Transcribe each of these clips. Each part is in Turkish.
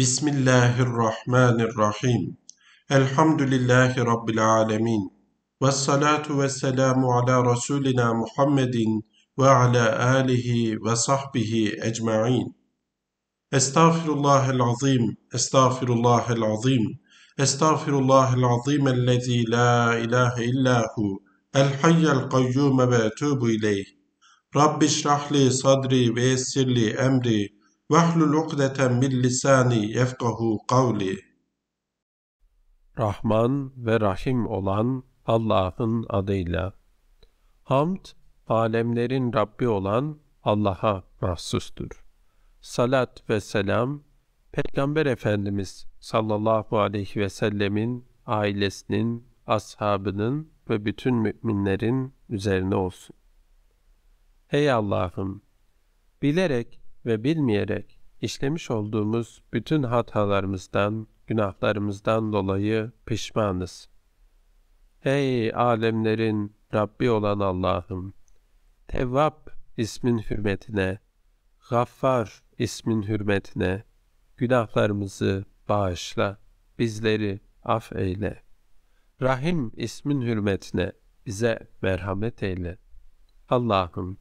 بسم الله الرحمن الرحيم الحمد لله رب العالمين والصلاة والسلام على رسولنا محمد وعلى آله وصحبه أجمعين أستغفر الله العظيم أستغفر الله العظيم أستغفر الله العظيم الذي لا إله إلا هو الحي القيوم وأتوب إليه رب اشرح لي صدري ويسر لي أمري vahlul ukdeten مِنْ lisani يَفْقَهُ kavli. Rahman ve Rahim olan Allah'ın adıyla. Hamd, alemlerin Rabbi olan Allah'a mahsustur. Salat ve selam, Peygamber Efendimiz sallallahu aleyhi ve sellemin ailesinin, ashabının ve bütün müminlerin üzerine olsun. Ey Allah'ım! Bilerek ve bilmeyerek işlemiş olduğumuz bütün hatalarımızdan, günahlarımızdan dolayı pişmanız. Hey alemlerin Rabbi olan Allah'ım! Tevvab ismin hürmetine, Gaffar ismin hürmetine, günahlarımızı bağışla, bizleri af eyle. Rahim ismin hürmetine bize merhamet eyle. Allah'ım,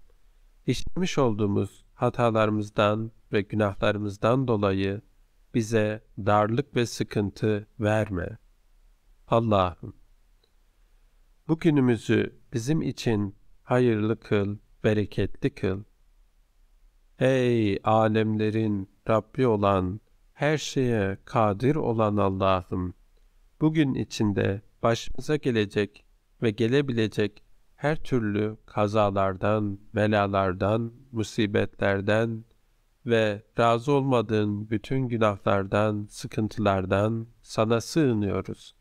işlemiş olduğumuz hatalarımızdan ve günahlarımızdan dolayı bize darlık ve sıkıntı verme. Allah'ım, bugünümüzü bizim için hayırlı kıl, bereketli kıl. Ey alemlerin Rabbi olan, her şeye kadir olan Allah'ım, bugün içinde başımıza gelecek ve gelebilecek her türlü kazalardan, belalardan, musibetlerden ve razı olmadığın bütün günahlardan, sıkıntılardan sana sığınıyoruz.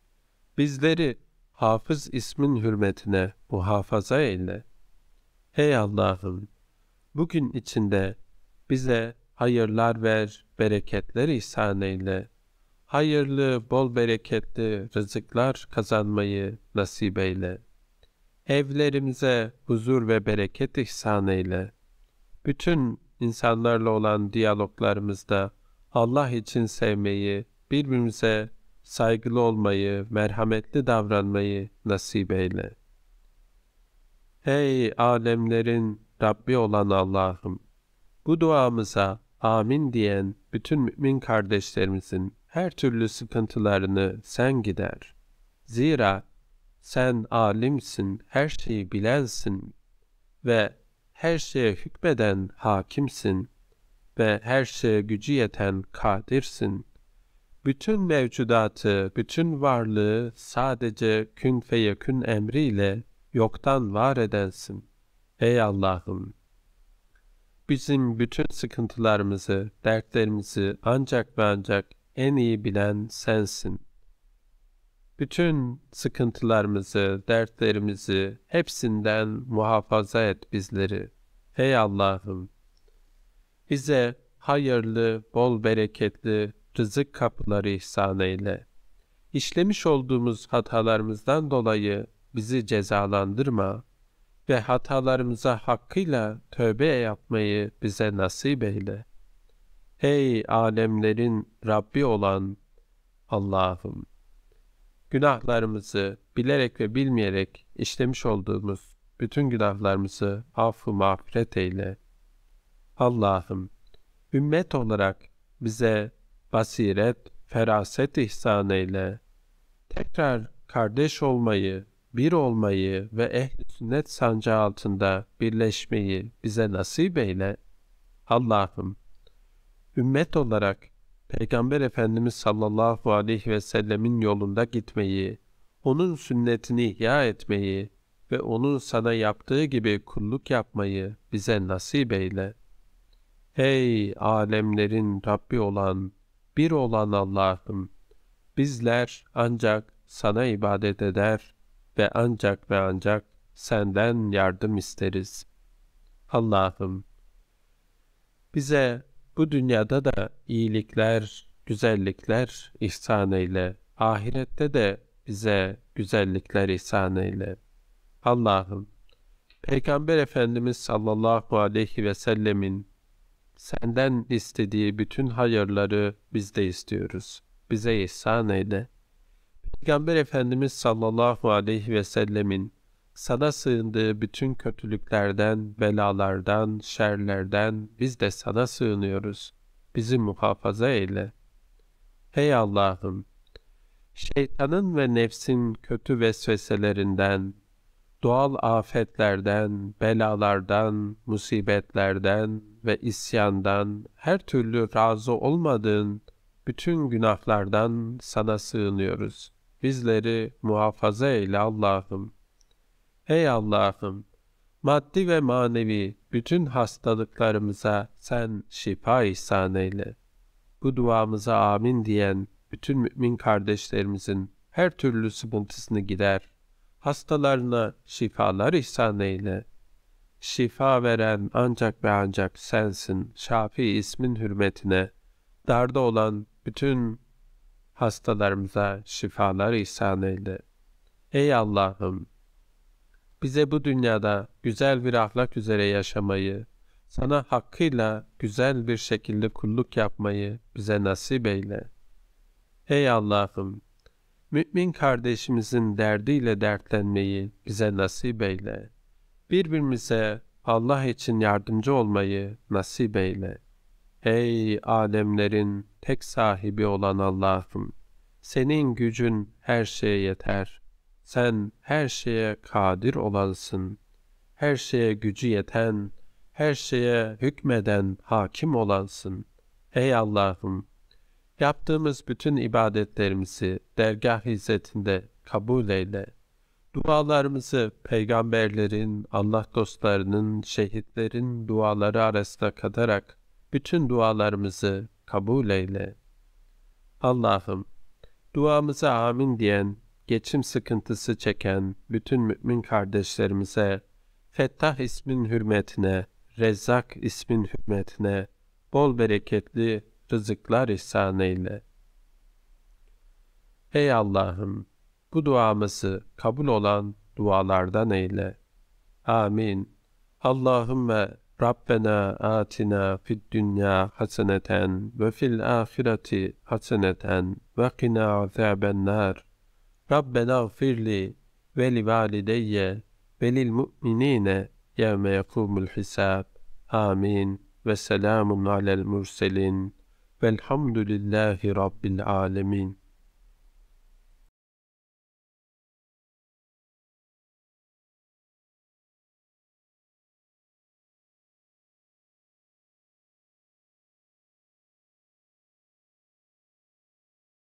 Bizleri Hafız ismin hürmetine muhafaza eyle. Hey Allah'ım! Bugün içinde bize hayırlar ver, bereketler ihsan eyle. Hayırlı, bol bereketli rızıklar kazanmayı nasip eyle.'' evlerimize huzur ve bereket ihsan eyle. Bütün insanlarla olan diyaloglarımızda Allah için sevmeyi, birbirimize saygılı olmayı, merhametli davranmayı nasip eyle. Ey alemlerin Rabbi olan Allah'ım! Bu duamıza amin diyen bütün mümin kardeşlerimizin her türlü sıkıntılarını sen gider. Zira sen alimsin, her şeyi bilensin ve her şeye hükmeden hakimsin ve her şeye gücü yeten kadirsin. Bütün mevcudatı, bütün varlığı sadece kün feyekün emriyle yoktan var edensin. Ey Allah'ım! Bizim bütün sıkıntılarımızı, dertlerimizi ancak ve ancak en iyi bilen sensin bütün sıkıntılarımızı, dertlerimizi hepsinden muhafaza et bizleri. Ey Allah'ım! Bize hayırlı, bol bereketli rızık kapıları ihsan eyle. İşlemiş olduğumuz hatalarımızdan dolayı bizi cezalandırma ve hatalarımıza hakkıyla tövbe yapmayı bize nasip eyle. Ey alemlerin Rabbi olan Allah'ım! günahlarımızı bilerek ve bilmeyerek işlemiş olduğumuz bütün günahlarımızı affı mağfiret eyle. Allah'ım, ümmet olarak bize basiret, feraset ihsan eyle. Tekrar kardeş olmayı, bir olmayı ve ehl sünnet sancağı altında birleşmeyi bize nasip eyle. Allah'ım, ümmet olarak Peygamber Efendimiz sallallahu aleyhi ve sellemin yolunda gitmeyi, onun sünnetini ihya etmeyi ve onun sana yaptığı gibi kulluk yapmayı bize nasip eyle. Ey alemlerin Rabbi olan, bir olan Allah'ım! Bizler ancak sana ibadet eder ve ancak ve ancak senden yardım isteriz. Allah'ım! Bize bu dünyada da iyilikler, güzellikler ihsan eyle. Ahirette de bize güzellikler ihsan eyle. Allah'ım, Peygamber Efendimiz sallallahu aleyhi ve sellemin senden istediği bütün hayırları biz de istiyoruz. Bize ihsan eyle. Peygamber Efendimiz sallallahu aleyhi ve sellemin sana sığındığı bütün kötülüklerden, belalardan, şerlerden biz de sana sığınıyoruz. Bizi muhafaza eyle. Hey Allah'ım! Şeytanın ve nefsin kötü vesveselerinden, doğal afetlerden, belalardan, musibetlerden ve isyandan, her türlü razı olmadığın bütün günahlardan sana sığınıyoruz. Bizleri muhafaza eyle Allah'ım. Ey Allah'ım! Maddi ve manevi bütün hastalıklarımıza sen şifa ihsan eyle. Bu duamıza amin diyen bütün mümin kardeşlerimizin her türlü sıkıntısını gider. Hastalarına şifalar ihsan eyle. Şifa veren ancak ve ancak sensin. Şafi ismin hürmetine. Darda olan bütün hastalarımıza şifalar ihsan eyle. Ey Allah'ım! bize bu dünyada güzel bir ahlak üzere yaşamayı, sana hakkıyla güzel bir şekilde kulluk yapmayı bize nasip eyle. Ey Allah'ım, mümin kardeşimizin derdiyle dertlenmeyi bize nasip eyle. Birbirimize Allah için yardımcı olmayı nasip eyle. Ey alemlerin tek sahibi olan Allah'ım, senin gücün her şeye yeter.'' Sen her şeye kadir olansın, her şeye gücü yeten, her şeye hükmeden hakim olansın. Ey Allah'ım! Yaptığımız bütün ibadetlerimizi dergah hizmetinde kabul eyle. Dualarımızı peygamberlerin, Allah dostlarının, şehitlerin duaları arasında katarak bütün dualarımızı kabul eyle. Allah'ım! Duamıza amin diyen geçim sıkıntısı çeken bütün mümin kardeşlerimize, Fettah ismin hürmetine, Rezzak ismin hürmetine, bol bereketli rızıklar ihsan eyle. Ey Allah'ım! Bu duamızı kabul olan dualardan eyle. Amin. Allahümme Rabbena atina fid dünya haseneten ve fil ahireti haseneten ve qina azabennar. ربنا اغفر لي ولوالدي وللمؤمنين يوم يقوم الحساب آمين وسلام على المرسلين والحمد لله رب العالمين